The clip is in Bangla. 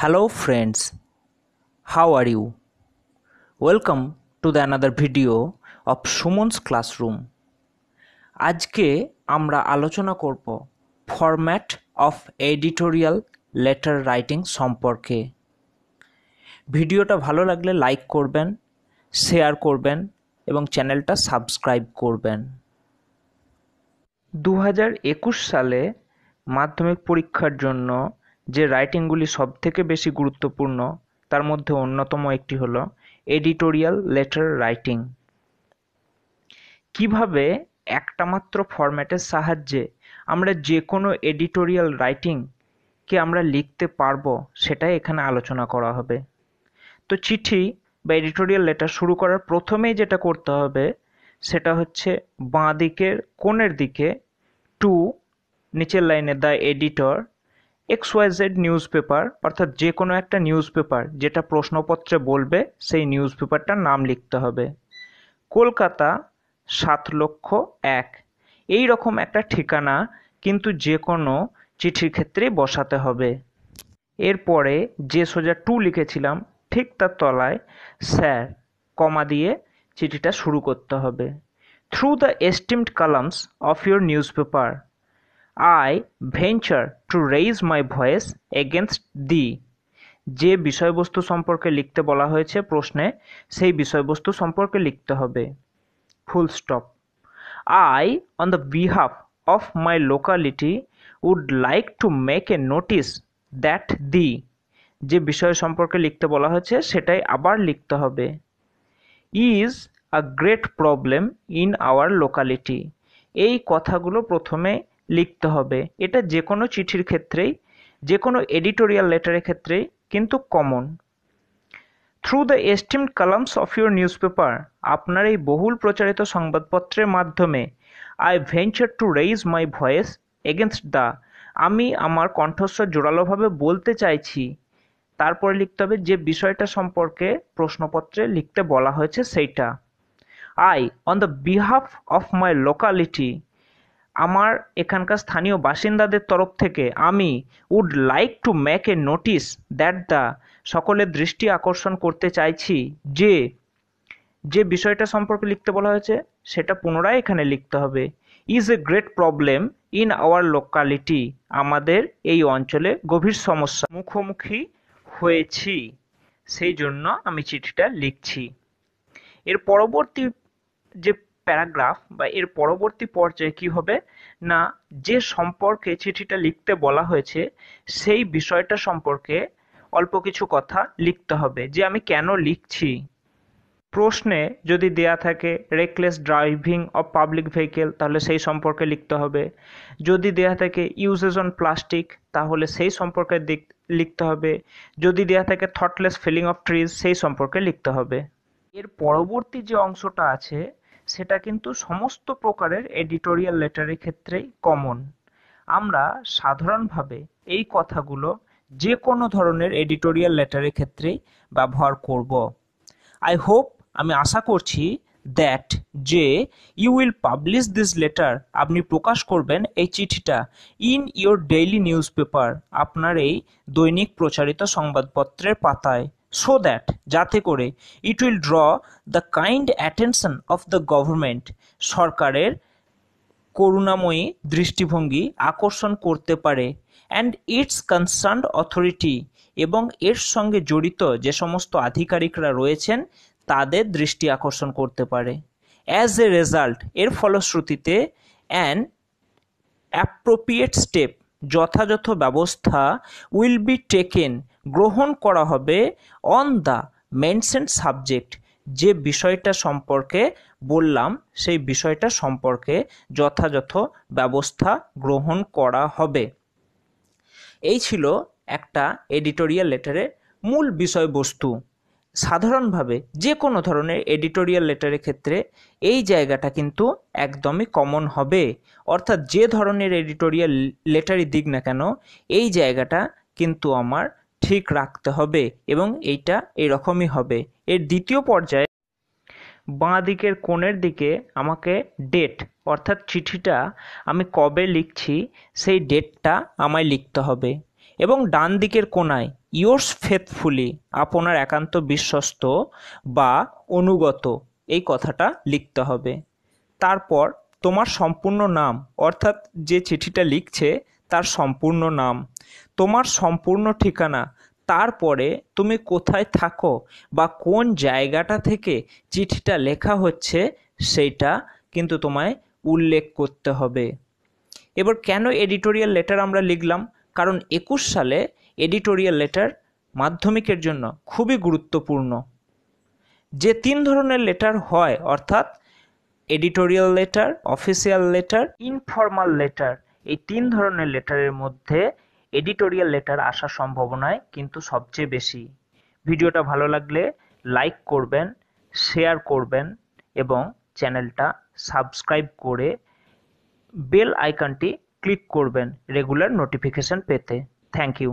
hello friends how are you welcome to the another video of সুমনস classroom আজকে আমরা আলোচনা করব format of editorial letter writing সম্পর্কে ভিডিওটা ভালো লাগলে লাইক করবেন শেয়ার করবেন এবং চ্যানেলটা সাবস্ক্রাইব করবেন দু সালে মাধ্যমিক পরীক্ষার জন্য যে রাইটিংগুলি সবথেকে বেশি গুরুত্বপূর্ণ তার মধ্যে অন্যতম একটি হল এডিটোরিয়াল লেটার রাইটিং কিভাবে একটা মাত্র ফরম্যাটের সাহায্যে আমরা যে কোনো এডিটোরিয়াল রাইটিংকে আমরা লিখতে পারবো সেটাই এখানে আলোচনা করা হবে তো চিঠি বা এডিটোরিয়াল লেটার শুরু করার প্রথমেই যেটা করতে হবে সেটা হচ্ছে বাঁ দিকের কোণের দিকে টু নিচের লাইনে the editor X Y Z newspaper অর্থাৎ যে কোনো একটা নিউজ পেপার যেটা প্রশ্নপত্রে বলবে সেই নিউজ পেপারটার নাম লিখতে হবে কলকাতা সাত লক্ষ এক এই রকম একটা ঠিকানা কিন্তু যে কোনো চিঠির ক্ষেত্রে বসাতে হবে এরপরে যে সোজা টু লিখেছিলাম ঠিক তার তলায় স্যার কমা দিয়ে চিঠিটা শুরু করতে হবে through the esteemed columns of your newspaper I venture to raise my voice against the যে বিষয়বস্তু সম্পর্কে লিখতে বলা হয়েছে প্রশ্নে সেই বিষয়বস্তু সম্পর্কে লিখতে হবে full stop I on the behalf of my locality would like to make a notice that the যে বিষয় সম্পর্কে লিখতে বলা হয়েছে সেটাই আবার লিখতে হবে is a great problem in our locality এই কথাগুলো প্রথমে লিখতে হবে এটা যে কোনো চিঠির ক্ষেত্রেই যে কোনো এডিটোরিয়াল লেটারের ক্ষেত্রেই কিন্তু common through the esteemed columns of your paper আপনার এই বহুল প্রচারিত সংবাদপত্রের মাধ্যমে I venture to raise my voice against the আমি আমার কণ্ঠস্বর জোরালোভাবে বলতে চাইছি তারপরে লিখতে হবে যে বিষয়টা সম্পর্কে প্রশ্নপত্রে লিখতে বলা হয়েছে সেইটা I on the behalf of my locality আমার এখানকার স্থানীয় বাসিন্দাদের তরফ থেকে আমি would like to make a notice that the সকলের দৃষ্টি আকর্ষণ করতে চাইছি যে যে বিষয়টা সম্পর্কে লিখতে বলা হয়েছে সেটা পুনরায় এখানে লিখতে হবে is a great problem in our locality আমাদের এই অঞ্চলে গভীর সমস্যা মুখোমুখি হয়েছি সেই জন্য আমি চিঠিটা লিখছি এর পরবর্তী যে প্যারাগ্রাফ বা এর পরবর্তী পর্যায়ে কি হবে না যে সম্পর্কে চিঠিটা লিখতে বলা হয়েছে সেই বিষয়টা সম্পর্কে অল্প কিছু কথা লিখতে হবে যে আমি কেন লিখছি প্রশ্নে যদি দেয়া থাকে reckless driving of public vehicle তাহলে সেই সম্পর্কে লিখতে হবে যদি দেয়া থাকে ইউজেস অন প্লাস্টিক তাহলে সেই সম্পর্কে লিখতে হবে যদি দেয়া থাকে থটলেস ফিলিং অফ ট্রিজ সেই সম্পর্কে লিখতে হবে এর পরবর্তী যে অংশটা আছে সেটা কিন্তু সমস্ত প্রকারের এডিটোরিয়াল লেটারের ক্ষেত্রেই কমন আমরা সাধারণভাবে এই কথাগুলো যে কোনো ধরনের এডিটোরিয়াল লেটারের ক্ষেত্রেই ব্যবহার করব আই হোপ আমি আশা করছি দ্যাট যে you will publish this letter আপনি প্রকাশ করবেন এই চিঠিটা in your daily newspaper আপনার এই দৈনিক প্রচারিত সংবাদপত্রের পাতায় so দ্যাট যাতে করে it will draw the kind attention of the government সরকারের করুণাময়ী দৃষ্টিভঙ্গি আকর্ষণ করতে পারে অ্যান্ড ইটস কনসার্ন অথরিটি এবং এর সঙ্গে জড়িত যে সমস্ত আধিকারিকরা রয়েছেন তাদের দৃষ্টি আকর্ষণ করতে পারে অ্যাজ এ রেজাল্ট এর ফলশ্রুতিতে অ্যান অ্যাপ্রোপ্রিয়েট স্টেপ যথাযথ ব্যবস্থা উইল বি টেকেন গ্রহণ করা হবে অন দ্য মেনশন সাবজেক্ট যে বিষয়টা সম্পর্কে বললাম সেই বিষয়টা সম্পর্কে যথাযথ ব্যবস্থা গ্রহণ করা হবে এই ছিল একটা এডিটোরিয়াল লেটারের মূল বিষয়বস্তু সাধারণভাবে যে কোনো ধরনের এডিটোরিয়াল লেটারের ক্ষেত্রে এই জায়গাটা কিন্তু একদমই কমন হবে অর্থাৎ যে ধরনের এডিটোরিয়াল লেটারই দিক না কেন এই জায়গাটা কিন্তু আমার ঠিক রাখতে হবে এবং এইটা এরকমই হবে এর দ্বিতীয় পর্যায়ে বাঁ দিকের কোণের দিকে আমাকে ডেট অর্থাৎ চিঠিটা আমি কবে লিখছি সেই ডেটটা আমায় লিখতে হবে এবং ডান দিকের কোনায় ইয়োর্স ফেথফুলি আপনার একান্ত বিশ্বস্ত বা অনুগত এই কথাটা লিখতে হবে তারপর তোমার সম্পূর্ণ নাম অর্থাৎ যে চিঠিটা লিখছে তার সম্পূর্ণ নাম তোমার সম্পূর্ণ ঠিকানা তারপরে তুমি কোথায় থাকো বা কোন জায়গাটা থেকে চিঠিটা লেখা হচ্ছে সেইটা কিন্তু তোমায় উল্লেখ করতে হবে এবার কেন এডিটোরিয়াল লেটার আমরা লিখলাম কারণ একুশ সালে এডিটোরিয়াল লেটার মাধ্যমিকের জন্য খুবই গুরুত্বপূর্ণ যে তিন ধরনের লেটার হয় অর্থাৎ editorial letter official letter informal letter এই তিন ধরনের লেটারের মধ্যে এডিটোরিয়াল লেটার আসার সম্ভাবনায় কিন্তু সবচেয়ে বেশি ভিডিওটা ভালো লাগলে লাইক করবেন শেয়ার করবেন এবং চ্যানেলটা সাবস্ক্রাইব করে বেল আইকনটি ক্লিক করবেন রেগুলার নোটিফিকেশন পেতে থ্যাংক ইউ